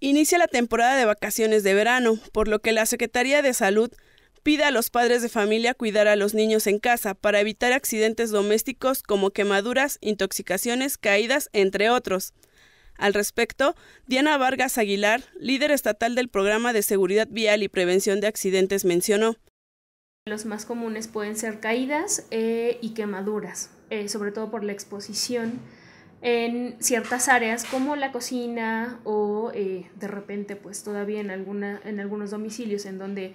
Inicia la temporada de vacaciones de verano, por lo que la Secretaría de Salud pide a los padres de familia cuidar a los niños en casa para evitar accidentes domésticos como quemaduras, intoxicaciones, caídas, entre otros. Al respecto, Diana Vargas Aguilar, líder estatal del Programa de Seguridad Vial y Prevención de Accidentes, mencionó. Los más comunes pueden ser caídas eh, y quemaduras, eh, sobre todo por la exposición en ciertas áreas como la cocina o eh, de repente pues todavía en, alguna, en algunos domicilios en donde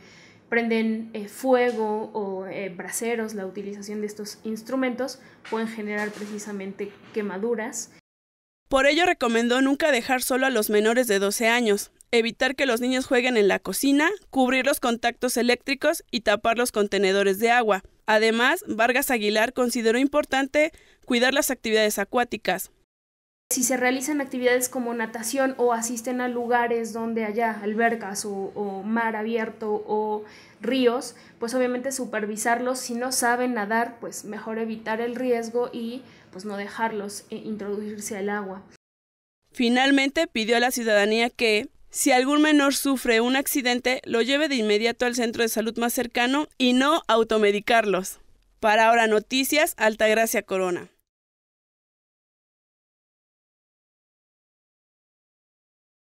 prenden eh, fuego o eh, braseros, la utilización de estos instrumentos pueden generar precisamente quemaduras. Por ello recomendó nunca dejar solo a los menores de 12 años, evitar que los niños jueguen en la cocina, cubrir los contactos eléctricos y tapar los contenedores de agua. Además, Vargas Aguilar consideró importante cuidar las actividades acuáticas, si se realizan actividades como natación o asisten a lugares donde haya albercas o, mar abierto o ríos, pues obviamente supervisarlos. Si no saben nadar, pues mejor evitar el riesgo y pues no dejarlos eh, introducirse al agua. Finalmente pidió a la ciudadanía que si algún menor sufre un accidente, lo lleve de inmediato al centro de salud más cercano y no automedicarlos. Para ahora noticias, Altagracia Corona.